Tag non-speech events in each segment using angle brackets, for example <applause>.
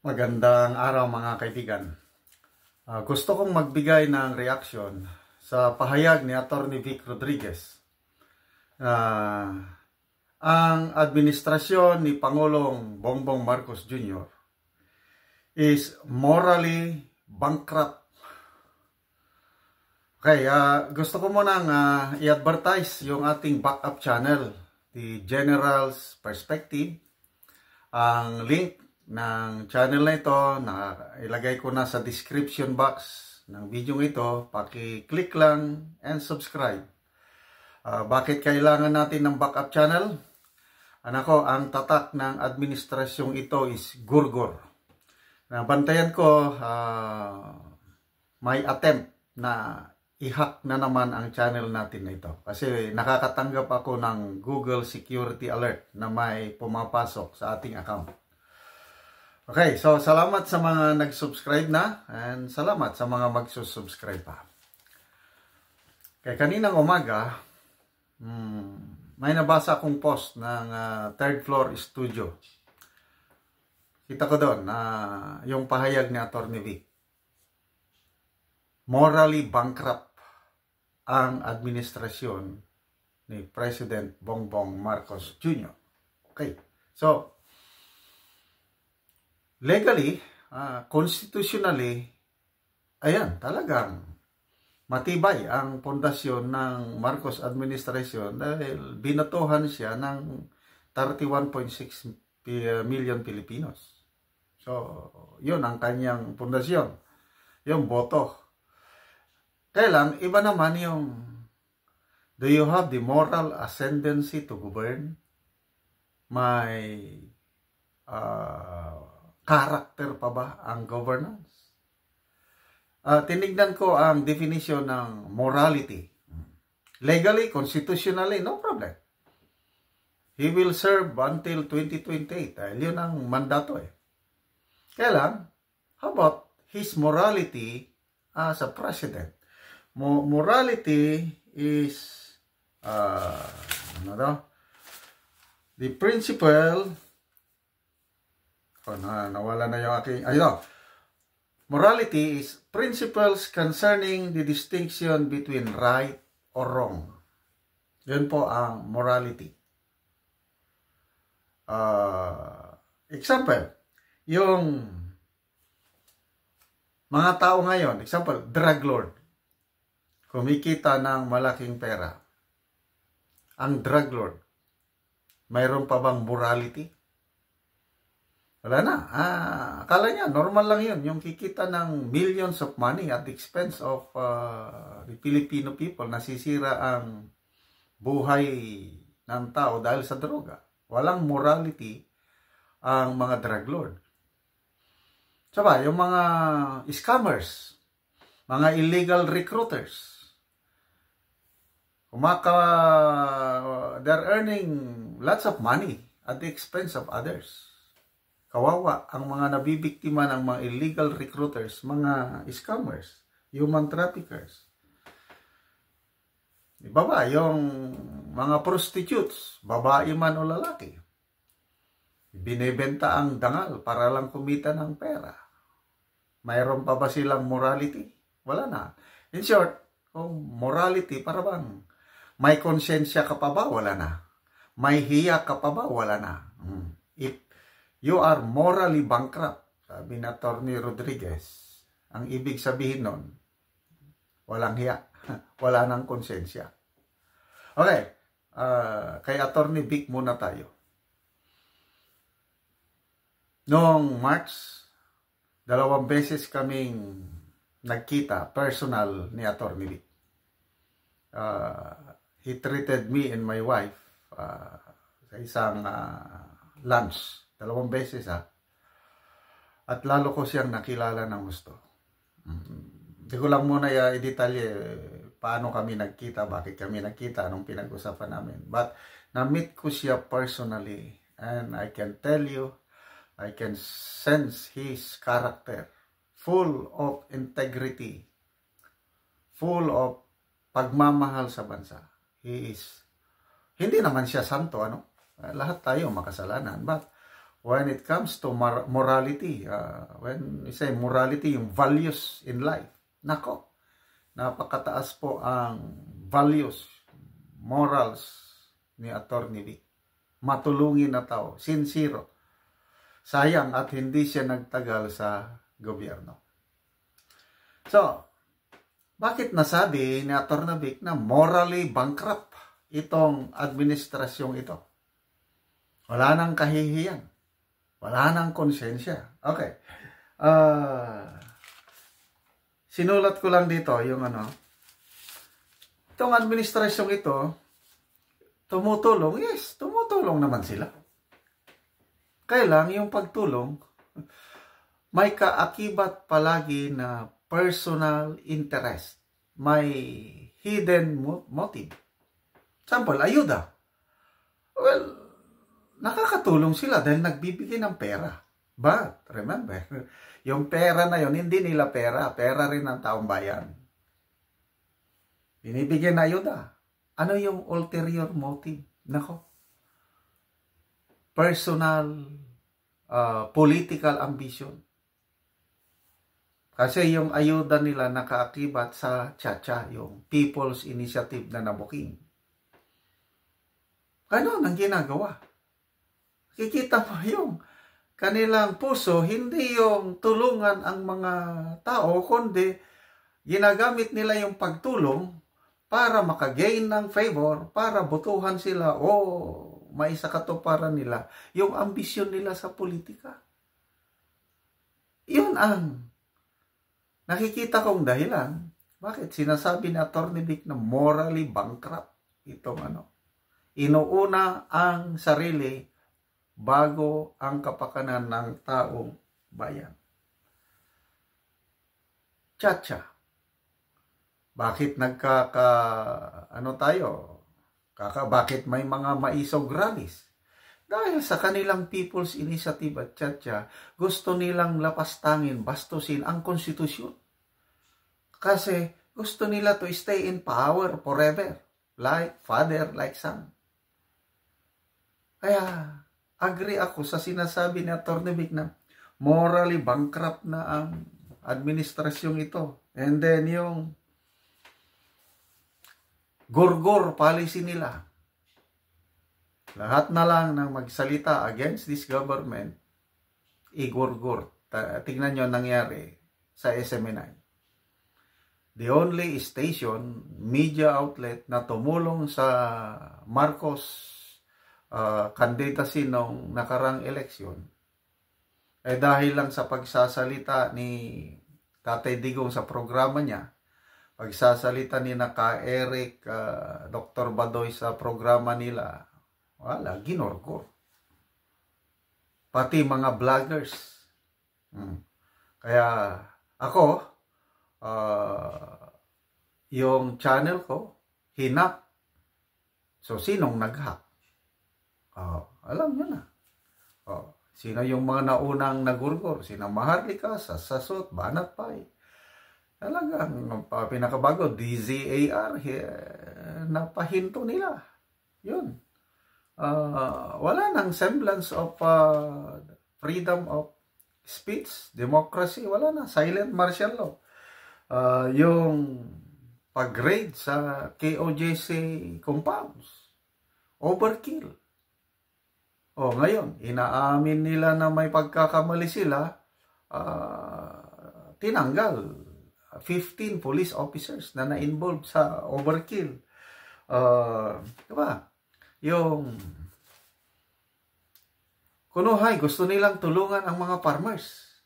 Magandang araw mga kaibigan. Uh, gusto kong magbigay ng reaction sa pahayag ni Attorney Vic Rodriguez. Uh, ang administrasyon ni Pangulong Bongbong Marcos Jr. is morally bankrupt. Okay, uh, gusto ko munang uh, i-advertise yung ating backup channel, the General's Perspective. Ang link ng channel na ito na ilagay ko na sa description box ng video ito, paki-click lang and subscribe. Uh, bakit kailangan natin ng backup channel? Anako, ang tatak ng administrasyong ito is gurgur. Nabantayan ko uh, may attempt na ihack na naman ang channel natin na ito. Kasi nakakatanggap ako ng Google Security Alert na may pumapasok sa ating account. Okay, so salamat sa mga nag-subscribe na and salamat sa mga magsusubscribe pa. Kaya kaninang umaga, hmm, may nabasa akong post ng uh, third floor studio. Kita ko doon na uh, yung pahayag ni Attorney Vic. Morally bankrupt ang administrasyon ni President Bongbong Marcos Jr. Okay, so legally, uh, constitutionally, ayan, talagang matibay ang pundasyon ng Marcos administration dahil binatuhan siya ng 31.6 million Pilipinos. So, yun ang kanyang pundasyon. Yung boto. Kaya lang, iba naman yung Do you have the moral ascendancy to govern? May uh, ah, character pa ba ang governance? Uh, tinignan ko ang definition ng morality. Legally, constitutionally, no problem. He will serve until 2028. Dahil yun ang mandato eh. Kaya lang, how about his morality as a president? Mo morality is uh, ano daw? The principle So, na, nawala na yung aking, ayun, oh. morality is principles concerning the distinction between right or wrong. Yun po ang morality. Uh, example, yung mga tao ngayon, example, drug lord, kumikita ng malaking pera. Ang drug lord, mayroon pa bang morality? Wala na. Ah, akala niya, normal lang yun. Yung kikita ng millions of money at expense of uh, the Filipino people, nasisira ang buhay ng tao dahil sa droga. Walang morality ang mga drug lord. Saba, yung mga scammers, mga illegal recruiters, umaka, they're earning lots of money at the expense of others. Kawawa ang mga nabibiktima ng mga illegal recruiters, mga scammers, human traffickers. Iba Yung mga prostitutes, babae man o lalaki. Binebenta ang dangal para lang kumita ng pera. Mayroon pa ba silang morality? Wala na. In short, kung morality, para bang may konsensya ka pa ba? Wala na. May hiya ka pa ba? Wala na. Hmm. You are morally bankrupt, sabi na Tormi Rodriguez. Ang ibig sabihin nun, walang hiya, <laughs> wala ng konsensya. Okay, uh, kay Attorney Vic muna tayo. Noong March, dalawang beses kaming nagkita personal ni Attorney Vic. Uh, he treated me and my wife uh, sa isang uh, lunch Dalawang beses ha. At lalo ko siyang nakilala ng gusto. Hindi mm-hmm. ko lang muna uh, ah, i-detalye paano kami nagkita, bakit kami nagkita, anong pinag-usapan namin. But na-meet ko siya personally and I can tell you, I can sense his character full of integrity, full of pagmamahal sa bansa. He is, hindi naman siya santo, ano? Lahat tayo makasalanan. But when it comes to morality. Uh, when you say morality, yung values in life. Nako, napakataas po ang values, morals ni Attorney Vic. Matulungin na tao, sincero. Sayang at hindi siya nagtagal sa gobyerno. So, bakit nasabi ni Attorney Vic na morally bankrupt itong administrasyong ito? Wala nang kahihiyan. Wala nang konsensya. Okay. Uh, sinulat ko lang dito yung ano. Itong administrasyong ito, tumutulong. Yes, tumutulong naman sila. Kailang yung pagtulong, may kaakibat palagi na personal interest. May hidden motive. Sample, ayuda. Well, nakakatulong sila dahil nagbibigay ng pera. But, remember, yung pera na yon hindi nila pera. Pera rin ng taong bayan. Binibigyan na ayuda. Ano yung ulterior motive? Nako. Personal, uh, political ambition. Kasi yung ayuda nila nakaakibat sa Chacha, yung People's Initiative na nabuking. Ganon ang ginagawa kikita mo <laughs> yung kanilang puso, hindi yung tulungan ang mga tao, kundi ginagamit nila yung pagtulong para makagain ng favor, para butuhan sila o oh, may sakatuparan nila yung ambisyon nila sa politika. Yun ang nakikita kong dahilan. Bakit sinasabi ni Atty. Dick na morally bankrupt itong ano? Inuuna ang sarili bago ang kapakanan ng taong bayan. Chacha. Bakit nagkaka ano tayo? Kaka bakit may mga maisog rallies? Dahil sa kanilang People's Initiative at Chacha, gusto nilang lapastangin, bastusin ang konstitusyon. Kasi gusto nila to stay in power forever, like father, like son. Kaya agree ako sa sinasabi ni Atty. Vic na morally bankrupt na ang administrasyong ito. And then yung gorgor policy nila. Lahat na lang ng magsalita against this government, igorgor. Tingnan nyo nangyari sa SMNI. The only station, media outlet na tumulong sa Marcos uh, ah, kandidasi nung nakarang eleksyon, eh dahil lang sa pagsasalita ni Tatay Digong sa programa niya, pagsasalita ni naka Eric uh, ah, Dr. Badoy sa programa nila, wala, ginorgor. Pati mga vloggers. Hmm. Kaya ako, uh, yung channel ko, hinak. So, sinong nag-hack? Oh, alam niyo na. Oh, sino yung mga naunang nagurgor? Sino Maharlika, Sasasot, Banatpay? Talagang pinakabago, DZAR, eh, napahinto nila. Yun. Uh, wala nang semblance of uh, freedom of speech, democracy, wala na. Silent martial law. Uh, yung pag sa KOJC compounds, overkill. O ngayon, inaamin nila na may pagkakamali sila, uh, tinanggal 15 police officers na na-involve sa overkill. Uh, diba? Yung kunuhay, gusto nilang tulungan ang mga farmers.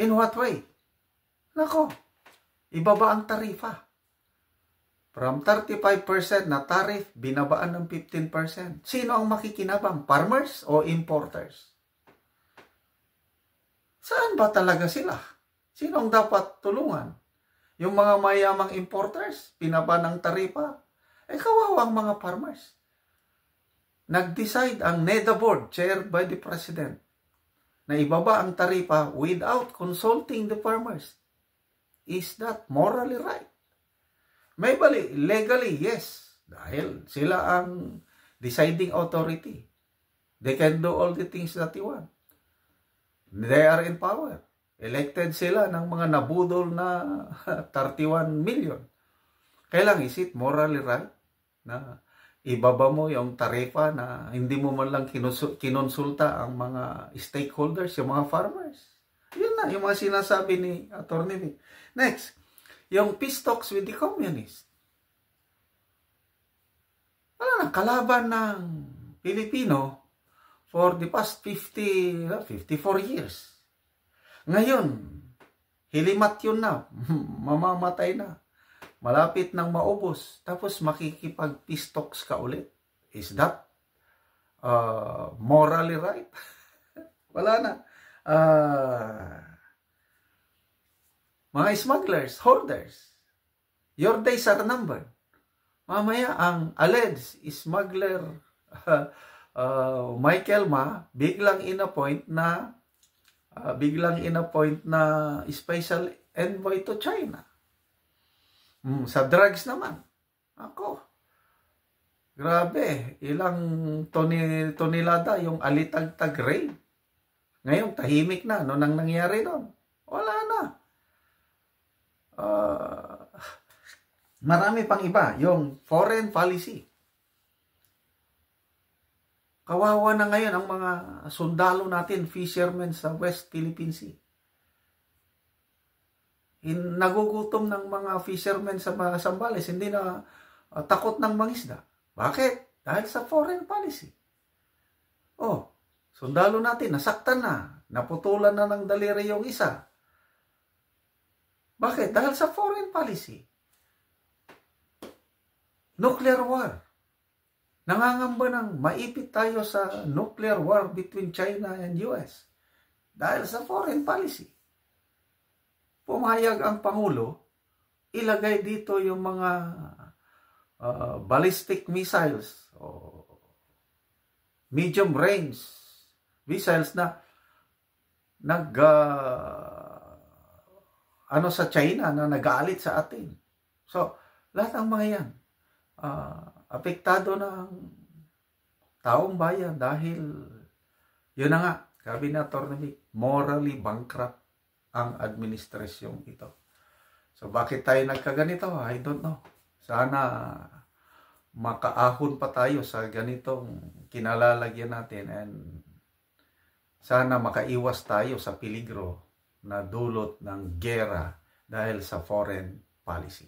In what way? Nako, ibaba ang tarifa. From 35% na tariff, binabaan ng 15%. Sino ang makikinabang? Farmers o importers? Saan ba talaga sila? Sino ang dapat tulungan? Yung mga mayamang importers, pinaba ng taripa. Eh kawawang mga farmers. Nag-decide ang NEDA board, chaired by the president, na ibaba ang taripa without consulting the farmers. Is that morally right? May bali, legally, yes. Dahil sila ang deciding authority. They can do all the things that they want. They are in power. Elected sila ng mga nabudol na 31 <laughs> million. Kailang is it morally right na ibaba mo yung tarifa na hindi mo man lang kinonsulta ang mga stakeholders, yung mga farmers. Yun na, yung mga sinasabi ni Atty. Next, yung peace talks with the communists. Wala na, kalaban ng Pilipino for the past 50, 54 uh, years. Ngayon, hilimat yun na, <laughs> mamamatay na, malapit nang maubos, tapos makikipag peace talks ka ulit. Is that uh, morally right? <laughs> Wala na. Uh, mga smugglers, holders, your days are numbered. Mamaya, ang alleged smuggler uh, <laughs> uh, Michael Ma, biglang in a point na uh, biglang point na special envoy to China. Mm, sa drugs naman. Ako. Grabe, ilang toni, tonilada yung alitagtag rain. Ngayon, tahimik na. no nang nangyari doon? Wala na uh, marami pang iba, yung foreign policy. Kawawa na ngayon ang mga sundalo natin, fishermen sa West Philippine Sea. In, nagugutom ng mga fishermen sa mga Sambales, hindi na uh, takot ng mangisda. Bakit? Dahil sa foreign policy. Oh, sundalo natin, nasaktan na, naputulan na ng daliri yung isa, bakit? Dahil sa foreign policy. Nuclear war. Nangangamba ng maipit tayo sa nuclear war between China and US. Dahil sa foreign policy. Pumayag ang Pangulo, ilagay dito yung mga uh, ballistic missiles o medium range missiles na nag uh, ano sa China na nagalit sa atin. So, lahat ng mga yan, uh, apektado ng taong bayan dahil, yun na nga, sabi na Tornemic, morally bankrupt ang administrasyong ito. So, bakit tayo nagkaganito? I don't know. Sana makaahon pa tayo sa ganitong kinalalagyan natin and sana makaiwas tayo sa piligro na dulot ng gera dahil sa foreign policy.